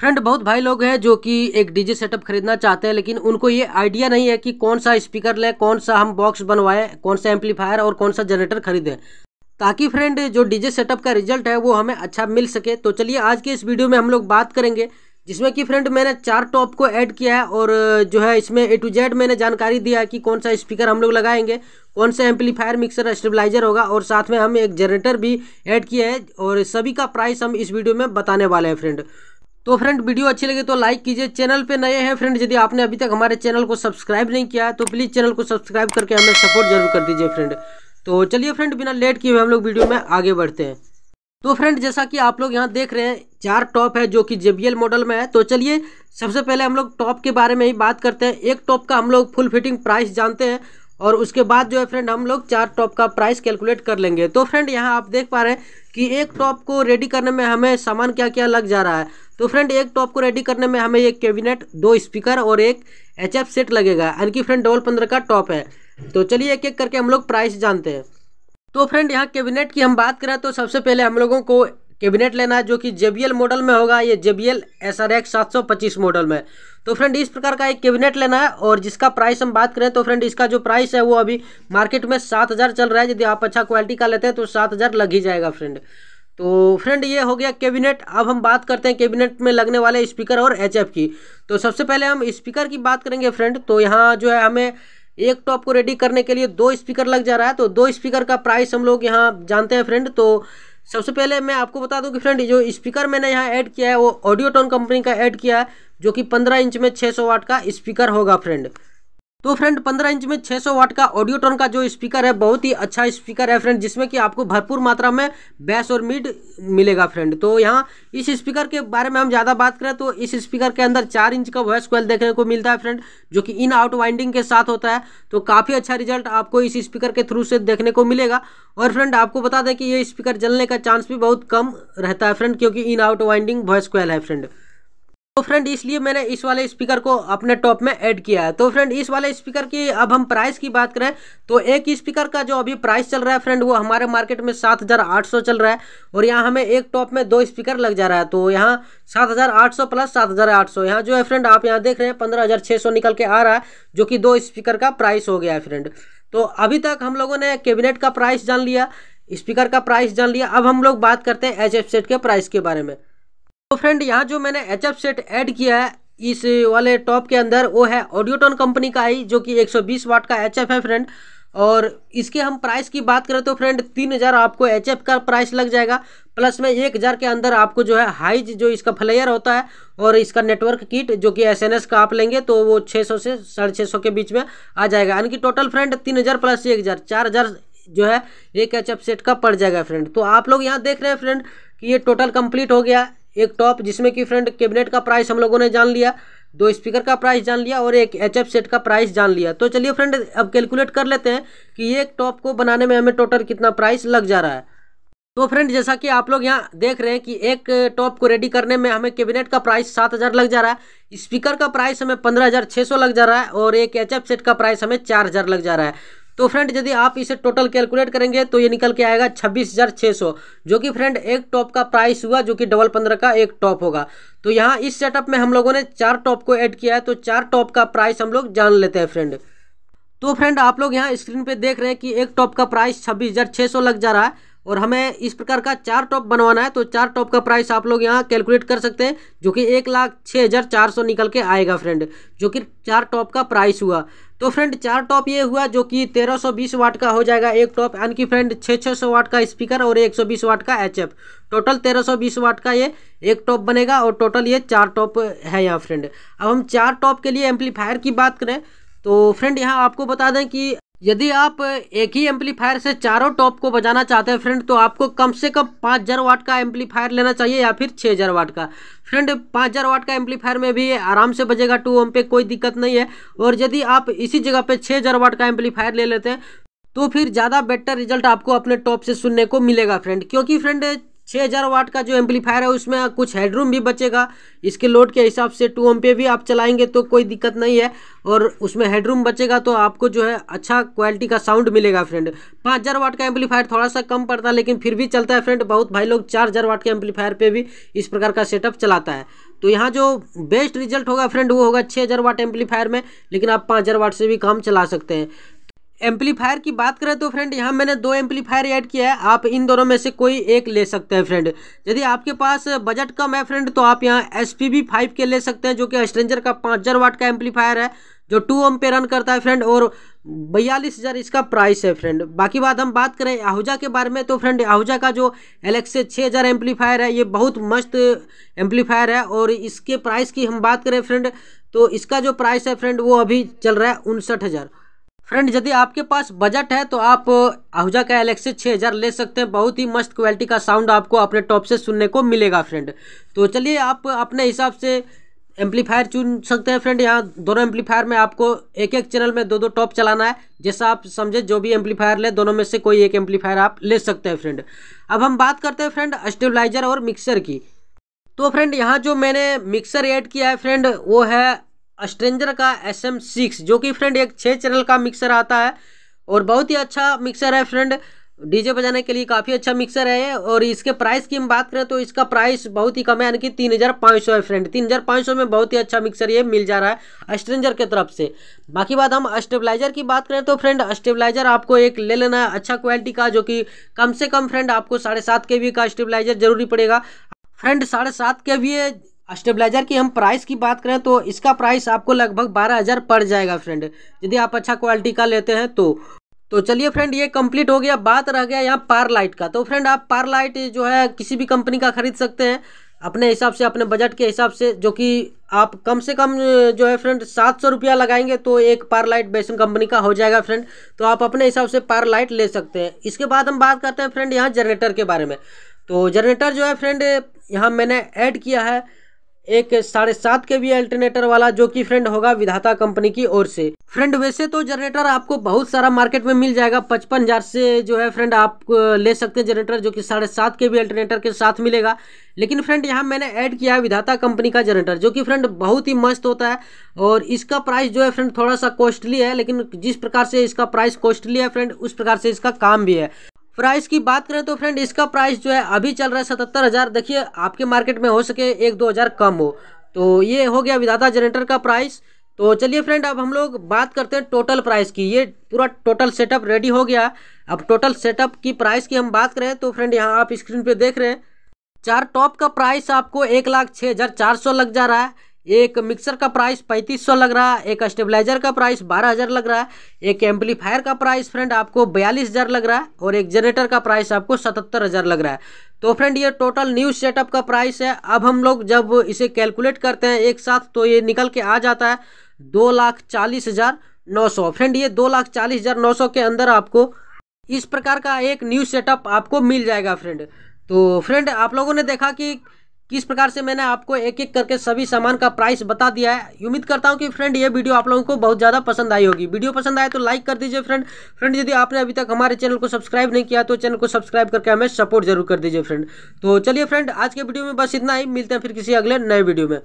friend बहुत भाई लोग हैं जो कि एक डीजे सेटअप खरीदना चाहते हैं लेकिन उनको ये आइडिया नहीं है कि कौन सा स्पीकर लें कौन सा हम बॉक्स बनवाएं कौन सा एम्पलीफायर और कौन सा जनरेटर खरीदें ताकि फ्रेंड जो डीजे सेटअप का रिजल्ट है वो हमें अच्छा मिल सके तो चलिए आज के इस वीडियो में हम लोग बात करेंगे जिसमें कि फ्रेंड मैंने चार टॉप को ऐड किया है और जो है इसमें ए टू जेड मैंने जानकारी दिया है कि कौन सा स्पीकर हम लोग लगाएंगे कौन सा एम्पलीफायर मिक्सर स्टेबलाइजर होगा और साथ में हम एक जनरेटर भी ऐड किया है और सभी का प्राइस हम इस वीडियो में बताने वाले हैं फ्रेंड तो फ्रेंड वीडियो अच्छी लगे तो लाइक कीजिए चैनल पे नए हैं फ्रेंड यदि आपने अभी तक हमारे चैनल को सब्सक्राइब नहीं किया है तो प्लीज़ चैनल को सब्सक्राइब करके हमें सपोर्ट जरूर कर दीजिए फ्रेंड तो चलिए फ्रेंड बिना लेट किए हुए हम लोग वीडियो में आगे बढ़ते हैं तो फ्रेंड जैसा कि आप लोग यहाँ देख रहे हैं चार टॉप है जो कि जे मॉडल में है तो चलिए सबसे पहले हम लोग टॉप के बारे में ही बात करते हैं एक टॉप का हम लोग फुल फिटिंग प्राइस जानते हैं और उसके बाद जो है फ्रेंड हम लोग चार टॉप का प्राइस कैलकुलेट कर लेंगे तो फ्रेंड यहाँ आप देख पा रहे हैं कि एक टॉप को रेडी करने में हमें सामान क्या क्या लग जा रहा है तो फ्रेंड एक टॉप को रेडी करने में हमें एक कैबिनेट दो स्पीकर और एक एच सेट लगेगा यानी कि फ्रेंड डबल पंद्रह का टॉप है तो चलिए एक एक करके हम लोग प्राइस जानते हैं तो फ्रेंड यहाँ कैबिनेट की हम बात करें तो सबसे पहले हम लोगों को कैबिनेट लेना है जो कि जे मॉडल में होगा ये J B L S R X सात सौ पच्चीस मॉडल में तो फ्रेंड इस प्रकार का एक कैबिनेट लेना है और जिसका प्राइस हम बात करें तो फ्रेंड इसका जो प्राइस है वो अभी मार्केट में सात हज़ार चल रहा है यदि आप अच्छा क्वालिटी का लेते हैं तो सात हज़ार लग ही जाएगा फ्रेंड तो फ्रेंड ये हो गया कैबिनेट अब हम बात करते हैं कैबिनेट में लगने वाले स्पीकर और एचएफ की तो सबसे पहले हम स्पीकर की बात करेंगे फ्रेंड तो यहाँ जो है हमें एक टॉप को रेडी करने के लिए दो स्पीकर लग जा रहा है तो दो स्पीकर का प्राइस हम लोग यहाँ जानते हैं फ्रेंड तो सबसे पहले मैं आपको बता दूं कि फ्रेंड जो स्पीकर मैंने यहाँ ऐड किया है वो ऑडियोटोन कंपनी का ऐड किया है जो कि पंद्रह इंच में छः सौ वाट का स्पीकर होगा फ्रेंड तो फ्रेंड 15 इंच में 600 वाट का ऑडियोटोन का जो स्पीकर है बहुत ही अच्छा स्पीकर है फ्रेंड जिसमें कि आपको भरपूर मात्रा में बेस और मिड मिलेगा फ्रेंड तो यहाँ इस स्पीकर के बारे में हम ज़्यादा बात करें तो इस स्पीकर के अंदर चार इंच का वॉइस कोयल देखने को मिलता है फ्रेंड जो कि इन आउट वाइंडिंग के साथ होता है तो काफ़ी अच्छा रिजल्ट आपको इस स्पीकर के थ्रू से देखने को मिलेगा और फ्रेंड आपको बता दें कि ये स्पीकर जलने का चांस भी बहुत कम रहता है फ्रेंड क्योंकि in out winding voice coil है फ्रेंड तो फ्रेंड इसलिए मैंने इस वाले स्पीकर को अपने टॉप में ऐड किया है तो फ्रेंड इस वाले स्पीकर की अब हम प्राइस की बात करें तो एक स्पीकर का जो अभी प्राइस चल रहा है फ्रेंड वो हमारे मार्केट में सात हज़ार आठ सौ चल रहा है और यहाँ हमें एक टॉप में दो स्पीकर लग जा रहा है तो यहाँ सात हज़ार आठ सौ प्लस सात हज़ार आठ सौ यहाँ जो है फ्रेंड आप यहाँ देख रहे हैं पंद्रह हज़ार छः सौ निकल के आ रहा है जो कि दो स्पीकर का प्राइस हो गया है फ्रेंड तो अभी तक हम लोगों ने कैबिनेट का प्राइस जान लिया स्पीकर का प्राइस जान लिया अब हम लोग बात करते हैं एच सेट के प्राइस के बारे में तो फ्रेंड यहाँ जो मैंने एच एफ सेट ऐड किया है इस वाले टॉप के अंदर वो है ऑडियोटोन कंपनी का आई जो कि 120 वाट का एच है फ्रेंड और इसके हम प्राइस की बात करें तो फ्रेंड तीन हज़ार आपको एच का प्राइस लग जाएगा प्लस में एक हज़ार के अंदर आपको जो है हाइज जो इसका फ्लेयर होता है और इसका नेटवर्क किट जो कि एस का आप लेंगे तो वो 600 से साढ़े छः के बीच में आ जाएगा यानी कि टोटल फ्रेंड तीन हज़ार प्लस एक हज़ार चार हज़ार जो है एक एच सेट का पड़ जाएगा फ्रेंड तो आप लोग यहाँ देख रहे हैं फ्रेंड कि ये टोटल कंप्लीट हो गया एक टॉप जिसमें कि फ्रेंड कैबिनेट का प्राइस हम लोगों ने जान लिया दो स्पीकर का प्राइस जान लिया और एक एच सेट का प्राइस जान लिया तो चलिए फ्रेंड अब कैलकुलेट कर लेते हैं कि ये एक टॉप को बनाने में हमें टोटल कितना प्राइस लग जा रहा है तो फ्रेंड जैसा कि आप लोग यहाँ देख रहे हैं कि एक टॉप को रेडी करने में हमें कैबिनेट का प्राइस सात हज़ार लग जा रहा है स्पीकर का प्राइस हमें पंद्रह हज़ार छः सौ लग जा रहा है और एक एच सेट का प्राइस हमें चार हज़ार लग जा रहा है तो फ्रेंड यदि आप इसे टोटल कैलकुलेट करेंगे तो ये निकल के आएगा छब्बीस हज़ार छः सौ जो कि फ्रेंड एक टॉप का प्राइस हुआ जो कि डबल पंद्रह का एक टॉप होगा तो यहाँ इस सेटअप में हम लोगों ने चार टॉप को ऐड किया है तो चार टॉप का प्राइस हम लोग जान लेते हैं फ्रेंड तो फ्रेंड आप लोग यहाँ स्क्रीन पे देख रहे हैं कि एक टॉप का प्राइस छब्बीस हज़ार सौ लग जा रहा है और हमें इस प्रकार का चार टॉप बनवाना है तो चार टॉप का प्राइस आप लोग यहाँ कैलकुलेट कर सकते हैं जो कि एक लाख छः हज़ार चार सौ निकल के आएगा फ्रेंड जो कि चार टॉप का प्राइस हुआ तो फ्रेंड चार टॉप ये हुआ जो कि तेरह सौ बीस वाट का हो जाएगा एक टॉप यानी कि फ्रेंड छः छः सौ वाट का स्पीकर और एक सौ बीस वाट का एच टोटल तेरह सौ बीस वाट का ये एक टॉप बनेगा और टोटल ये चार टॉप है यहाँ फ्रेंड अब हम चार टॉप के लिए एम्पलीफायर की बात करें तो फ्रेंड यहाँ आपको बता दें कि यदि आप एक ही एम्पलीफायर से चारों टॉप को बजाना चाहते हैं फ्रेंड तो आपको कम से कम पाँच हज़ार वाट का एम्पलीफायर लेना चाहिए या फिर छः हज़ार वाट का फ्रेंड पाँच हज़ार वाट का एम्पलीफायर में भी आराम से बजेगा टू ओम पे कोई दिक्कत नहीं है और यदि आप इसी जगह पे छः हज़ार वाट का एम्पलीफायर ले लेते हैं तो फिर ज़्यादा बेटर रिजल्ट आपको अपने टॉप से सुनने को मिलेगा फ्रेंड क्योंकि फ्रेंड 6000 वाट का जो एम्पलीफायर है उसमें कुछ हेडरूम भी बचेगा इसके लोड के हिसाब से टू एम्पे भी आप चलाएंगे तो कोई दिक्कत नहीं है और उसमें हेडरूम बचेगा तो आपको जो है अच्छा क्वालिटी का साउंड मिलेगा फ्रेंड पाँच हज़ार वाट का एम्पलीफायर थोड़ा सा कम पड़ता है लेकिन फिर भी चलता है फ्रेंड बहुत भाई लोग चार हज़ार वाट के एम्पलीफायर पर भी इस प्रकार का सेटअप चलाता है तो यहाँ जो बेस्ट रिजल्ट होगा फ्रेंड वो होगा 6000 वाट एम्पलीफायर में लेकिन आप 5000 वाट से भी काम चला सकते हैं एम्पलीफायर की बात करें तो फ्रेंड यहाँ मैंने दो एम्पलीफायर ऐड किया है आप इन दोनों में से कोई एक ले सकते हैं फ्रेंड यदि आपके पास बजट कम है फ्रेंड तो आप यहाँ एस पी फाइव के ले सकते हैं जो कि स्ट्रेंजर का पाँच हज़ार वाट का एम्पलीफायर है जो टू ओम पे रन करता है फ्रेंड और बयालीस हज़ार इसका प्राइस है फ्रेंड बाकी बात हम बात करें आहूजा के बारे में तो फ्रेंड आहूजा का जो एलेक्स छः हज़ार एम्पलीफायर है ये बहुत मस्त एम्पलीफायर है और इसके प्राइस की हम बात करें फ्रेंड तो इसका जो प्राइस है फ्रेंड वो अभी चल रहा है उनसठ हज़ार फ्रेंड यदि आपके पास बजट है तो आप आहूजा का एलेक्सी छः हज़ार ले सकते हैं बहुत ही मस्त क्वालिटी का साउंड आपको अपने टॉप से सुनने को मिलेगा फ्रेंड तो चलिए आप अपने हिसाब से एम्पलीफायर चुन सकते हैं फ्रेंड यहाँ दोनों एम्पलीफायर में आपको एक एक चैनल में दो दो टॉप चलाना है जैसा आप समझे जो भी एम्पलीफायर ले दोनों में से कोई एक एम्पलीफायर आप ले सकते हैं फ्रेंड अब हम बात करते हैं फ्रेंड स्टेबलाइजर और मिक्सर की तो फ्रेंड यहाँ जो मैंने मिक्सर ऐड किया है फ्रेंड वो है अस्ट्रेंजर का एस एम सिक्स जो कि फ्रेंड एक छः चैनल का मिक्सर आता है और बहुत ही अच्छा मिक्सर है फ्रेंड डीजे बजाने के लिए काफ़ी अच्छा मिक्सर है और इसके प्राइस की हम बात करें तो इसका प्राइस बहुत ही कम है यानी कि तीन हज़ार पाँच सौ है फ्रेंड तीन हज़ार पाँच सौ में बहुत ही अच्छा मिक्सर ये मिल जा रहा है स्ट्रेंजर के तरफ से बाकी बात हम स्टेबलाइजर की बात करें तो फ्रेंड स्टेबलाइजर आपको एक ले लेना है अच्छा क्वालिटी का जो कि कम से कम फ्रेंड आपको साढ़े सात के वी का स्टेबलाइजर जरूरी पड़ेगा फ्रेंड साढ़े सात के वी स्टेबलाइजर की हम प्राइस की बात करें तो इसका प्राइस आपको लगभग बारह हज़ार पड़ जाएगा फ्रेंड यदि आप अच्छा क्वालिटी का लेते हैं तो तो चलिए फ्रेंड ये कंप्लीट हो गया बात रह गया यहाँ पार लाइट का तो फ्रेंड आप पार लाइट जो है किसी भी कंपनी का खरीद सकते हैं अपने हिसाब से अपने बजट के हिसाब से जो कि आप कम से कम जो है फ्रेंड सात सौ रुपया लगाएंगे तो एक पार लाइट बेसन कंपनी का हो जाएगा फ्रेंड तो आप अपने हिसाब से पार लाइट ले सकते हैं इसके बाद हम बात करते हैं फ्रेंड यहाँ जनरेटर के बारे में तो जनरेटर जो है फ्रेंड यहाँ मैंने ऐड किया है एक साढ़े सात के भी अल्टरनेटर वाला जो कि फ्रेंड होगा विधाता कंपनी की ओर से फ्रेंड वैसे तो जनरेटर आपको बहुत सारा मार्केट में मिल जाएगा पचपन हजार से जो है फ्रेंड आप ले सकते हैं जनरेटर जो कि साढ़े सात के भी अल्टरनेटर के साथ मिलेगा लेकिन फ्रेंड यहाँ मैंने ऐड किया है विधाता कंपनी का जनरेटर जो कि फ्रेंड बहुत ही मस्त होता है और इसका प्राइस जो है फ्रेंड थोड़ा सा कॉस्टली है लेकिन जिस प्रकार से इसका प्राइस कॉस्टली है फ्रेंड उस प्रकार से इसका काम भी है प्राइस की बात करें तो फ्रेंड इसका प्राइस जो है अभी चल रहा है सतहत्तर हज़ार देखिए आपके मार्केट में हो सके एक दो हज़ार कम हो तो ये हो गया विदाता जनरेटर का प्राइस तो चलिए फ्रेंड अब हम लोग बात करते हैं टोटल प्राइस की ये पूरा टोटल सेटअप रेडी हो गया अब टोटल सेटअप की प्राइस की हम बात करें तो फ्रेंड यहाँ आप स्क्रीन पर देख रहे हैं चार टॉप का प्राइस आपको एक लाख छः हज़ार चार सौ लग जा रहा है एक मिक्सर का प्राइस पैंतीस सौ लग रहा है एक स्टेबलाइजर का प्राइस बारह हज़ार लग रहा है एक एम्पलीफायर का प्राइस फ्रेंड आपको बयालीस हज़ार लग रहा है और एक जनरेटर का प्राइस आपको सतहत्तर हज़ार लग रहा है तो फ्रेंड ये टोटल न्यू सेटअप का प्राइस है अब हम लोग जब इसे कैलकुलेट करते हैं एक साथ तो ये निकल के आ जाता है दो लाख चालीस हज़ार नौ सौ फ्रेंड ये दो लाख चालीस हज़ार नौ सौ के अंदर आपको इस प्रकार का एक न्यू सेटअप आपको मिल जाएगा फ्रेंड तो फ्रेंड आप लोगों ने देखा कि किस प्रकार से मैंने आपको एक एक करके सभी सामान का प्राइस बता दिया है उम्मीद करता हूँ कि फ्रेंड ये वीडियो आप लोगों को बहुत ज़्यादा पसंद आई होगी वीडियो पसंद आए तो लाइक कर दीजिए फ्रेंड फ्रेंड यदि आपने अभी तक हमारे चैनल को सब्सक्राइब नहीं किया तो चैनल को सब्सक्राइब करके हमें सपोर्ट जरूर कर दीजिए फ्रेंड तो चलिए फ्रेंड आज के वीडियो में बस इतना ही मिलते हैं फिर किसी अगले नए वीडियो में